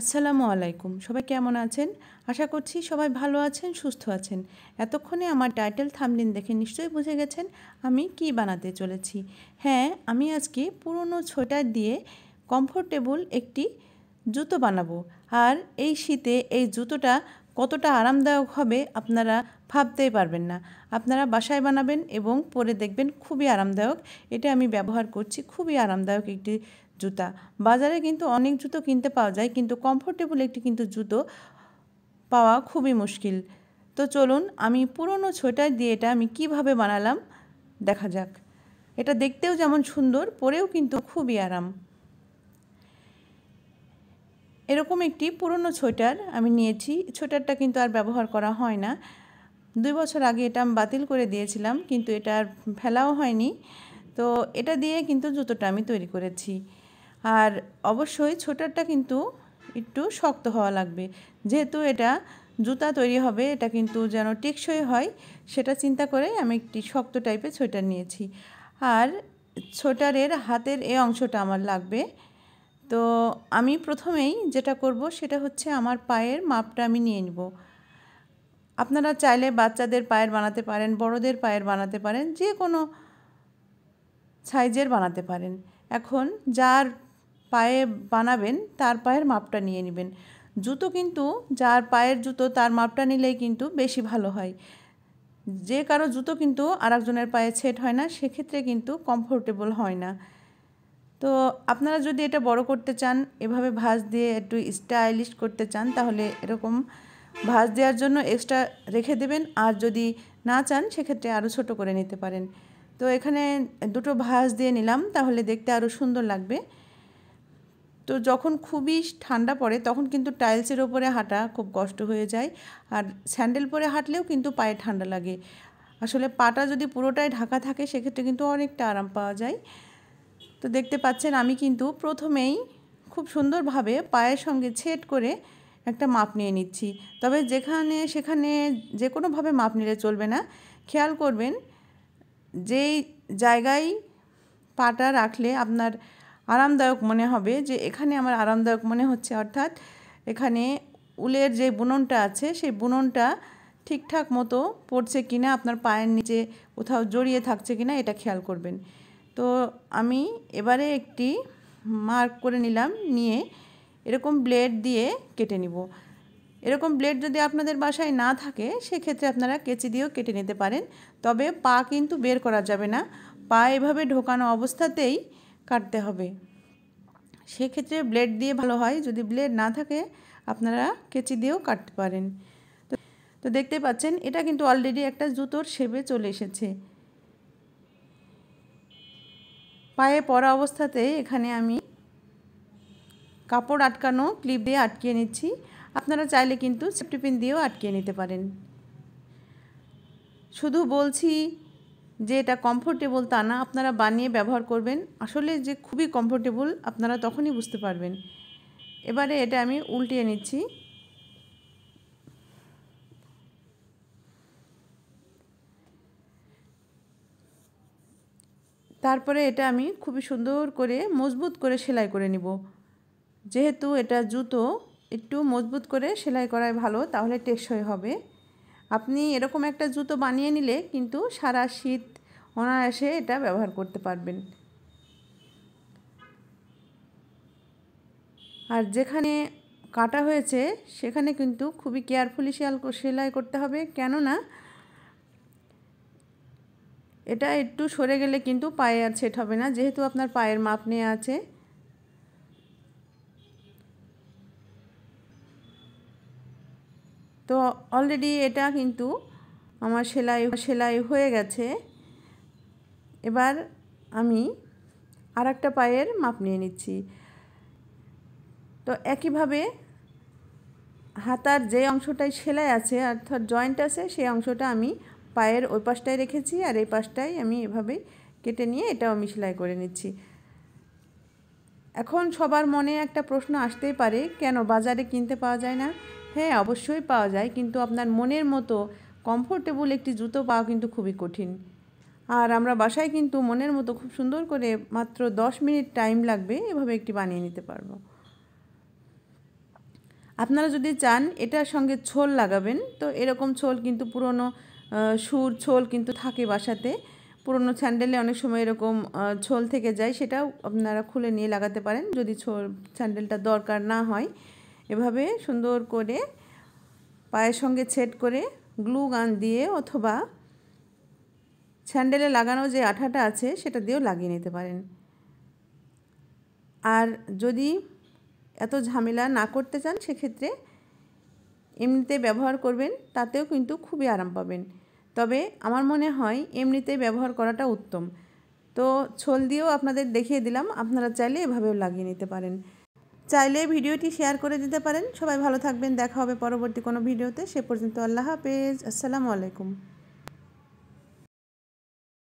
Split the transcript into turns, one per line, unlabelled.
আসসালামু আলাইকুম সবাই কেমন আছেন আশা করছি সবাই ভালো আছেন সুস্থ আছেন এতক্ষণে আমার টাইটেল থামলিন দেখে নিশ্চয়ই বুঝে গেছেন আমি কি বানাতে চলেছি হ্যাঁ আমি আজকে পুরনো ছোটার দিয়ে কমফোর্টেবল একটি জুতো বানাবো আর এই শীতে এই জুতোটা কতটা আরামদায়ক হবে আপনারা ভাবতেই পারবেন না আপনারা বাসায় বানাবেন এবং পরে দেখবেন খুবই আরামদায়ক এটা আমি ব্যবহার করছি খুবই আরামদায়ক একটি জুতা বাজারে কিন্তু অনেক জুতো কিনতে পাওয়া যায় কিন্তু কমফোর্টেবল একটি কিন্তু জুতো পাওয়া খুবই মুশকিল তো চলুন আমি পুরনো ছোটায় দিয়ে এটা আমি কিভাবে বানালাম দেখা যাক এটা দেখতেও যেমন সুন্দর পরেও কিন্তু খুবই আরাম এরকম একটি পুরনো সোয়েটার আমি নিয়েছি সোয়েটারটা কিন্তু আর ব্যবহার করা হয় না দুই বছর আগে এটা আমি বাতিল করে দিয়েছিলাম কিন্তু এটা আর ফেলাও হয়নি তো এটা দিয়ে কিন্তু জুতোটা আমি তৈরি করেছি আর অবশ্যই ছোটারটা কিন্তু একটু শক্ত হওয়া লাগবে যেহেতু এটা জুতা তৈরি হবে এটা কিন্তু যেন টেকসই হয় সেটা চিন্তা করে আমি একটি শক্ত টাইপের সোয়েটার নিয়েছি আর ছোটারের হাতের এই অংশটা আমার লাগবে তো আমি প্রথমেই যেটা করব সেটা হচ্ছে আমার পায়ের মাপটা আমি নিয়ে নিব আপনারা চাইলে বাচ্চাদের পায়ের বানাতে পারেন বড়দের পায়ের বানাতে পারেন যে কোনো সাইজের বানাতে পারেন এখন যার পায়ে বানাবেন তার পায়ের মাপটা নিয়ে নেবেন জুতো কিন্তু যার পায়ের জুতো তার মাপটা নিলেই কিন্তু বেশি ভালো হয় যে কারো জুতো কিন্তু আরেকজনের পায়ে ছেট হয় না সেক্ষেত্রে কিন্তু কমফোর্টেবল হয় না তো আপনারা যদি এটা বড় করতে চান এভাবে ভাঁজ দিয়ে একটু স্টাইলিশ করতে চান তাহলে এরকম ভাঁজ দেওয়ার জন্য এক্সট্রা রেখে দেবেন আর যদি না চান সেক্ষেত্রে আরও ছোট করে নিতে পারেন তো এখানে দুটো ভাঁজ দিয়ে নিলাম তাহলে দেখতে আরও সুন্দর লাগবে তো যখন খুবই ঠান্ডা পড়ে তখন কিন্তু টাইলসের ওপরে হাঁটা খুব কষ্ট হয়ে যায় আর স্যান্ডেল পরে হাঁটলেও কিন্তু পায়ে ঠান্ডা লাগে আসলে পাটা যদি পুরোটাই ঢাকা থাকে সেক্ষেত্রে কিন্তু অনেকটা আরাম পাওয়া যায় তো দেখতে পাচ্ছেন আমি কিন্তু প্রথমেই খুব সুন্দরভাবে পায়ের সঙ্গে ছেট করে একটা মাপ নিয়ে নিচ্ছি তবে যেখানে সেখানে যে কোনোভাবে মাপ নিলে চলবে না খেয়াল করবেন যেই জায়গায় পাটা রাখলে আপনার আরামদায়ক মনে হবে যে এখানে আমার আরামদায়ক মনে হচ্ছে অর্থাৎ এখানে উলের যে বুননটা আছে সেই বুননটা ঠিকঠাক মতো পড়ছে কিনা আপনার পায়ের নিচে কোথাও জড়িয়ে থাকছে কিনা এটা খেয়াল করবেন তো আমি এবারে একটি মার্ক করে নিলাম নিয়ে এরকম ব্লেড দিয়ে কেটে নিব এরকম ব্লেড যদি আপনাদের বাসায় না থাকে সেক্ষেত্রে আপনারা কেচি দিয়েও কেটে নিতে পারেন তবে পা কিন্তু বের করা যাবে না পা এভাবে ঢোকানো অবস্থাতেই কাটতে হবে সেক্ষেত্রে ব্লেড দিয়ে ভালো হয় যদি ব্লেড না থাকে আপনারা কেচি দিয়েও কাটতে পারেন তো দেখতে পাচ্ছেন এটা কিন্তু অলরেডি একটা জুতোর শেপে চলে এসেছে পায়ে পরা অবস্থাতে এখানে আমি কাপড় আটকানো ক্লিপ দিয়ে আটকিয়ে নিচ্ছি আপনারা চাইলে কিন্তু সেফটিপিন দিয়েও আটকিয়ে নিতে পারেন শুধু বলছি যে এটা কমফোর্টেবল তা না আপনারা বানিয়ে ব্যবহার করবেন আসলে যে খুবই কমফোর্টেবল আপনারা তখনই বুঝতে পারবেন এবারে এটা আমি উল্টিয়ে নিচ্ছি তারপরে এটা আমি খুবই সুন্দর করে মজবুত করে সেলাই করে নিব যেহেতু এটা জুতো একটু মজবুত করে সেলাই করাই ভালো তাহলে টেকসই হবে আপনি এরকম একটা জুতো বানিয়ে নিলে কিন্তু সারা শীত অনায়াসে এটা ব্যবহার করতে পারবেন আর যেখানে কাটা হয়েছে সেখানে কিন্তু খুবই কেয়ারফুলি শিয়াল সেলাই করতে হবে কেননা এটা একটু সরে গেলে কিন্তু পায়ে আর সেট হবে না যেহেতু আপনার পায়ের মাপ নিয়ে আছে তো অলরেডি এটা কিন্তু আমার সেলাই সেলাই হয়ে গেছে এবার আমি আর একটা পায়ের মাপ নিয়ে নিচ্ছি তো একইভাবে হাতার যে অংশটাই সেলাই আছে অর্থাৎ জয়েন্ট আছে সেই অংশটা আমি পায়ের ওই পাশটায় রেখেছি আর এই পাশটায় আমি এভাবেই কেটে নিয়ে এটাও আমি সেলাই করে নিচ্ছি এখন সবার মনে একটা প্রশ্ন আসতেই পারে কেন বাজারে কিনতে পাওয়া যায় না হ্যাঁ অবশ্যই পাওয়া যায় কিন্তু আপনার মনের মতো কমফোর্টেবল একটি জুতো পাওয়া কিন্তু খুবই কঠিন আর আমরা বাসায় কিন্তু মনের মতো খুব সুন্দর করে মাত্র দশ মিনিট টাইম লাগবে এভাবে একটি বানিয়ে নিতে পারবো আপনারা যদি চান এটার সঙ্গে ছোল লাগাবেন তো এরকম ছোল কিন্তু পুরনো সুর ছোল কিন্তু থাকে বাসাতে পুরনো স্যান্ডেলে অনেক সময় এরকম ছোল থেকে যায় সেটাও আপনারা খুলে নিয়ে লাগাতে পারেন যদি ছোল স্যান্ডেলটা দরকার না হয় এভাবে সুন্দর করে পায়ের সঙ্গে ছেট করে গ্লু গান দিয়ে অথবা স্যান্ডেলে লাগানো যে আঠাটা আছে সেটা দিয়েও লাগিয়ে নিতে পারেন আর যদি এত ঝামেলা না করতে চান সেক্ষেত্রে এমনিতে ব্যবহার করবেন তাতেও কিন্তু খুবই আরাম পাবেন তবে আমার মনে হয় এমনিতে ব্যবহার করাটা উত্তম তো ছোল দিয়েও আপনাদের দেখিয়ে দিলাম আপনারা চাইলে এভাবেও লাগিয়ে নিতে পারেন চাইলে ভিডিওটি শেয়ার করে দিতে পারেন সবাই ভালো থাকবেন দেখা হবে পরবর্তী কোনো ভিডিওতে সে পর্যন্ত আল্লাহ হাফেজ আসসালামু আলাইকুম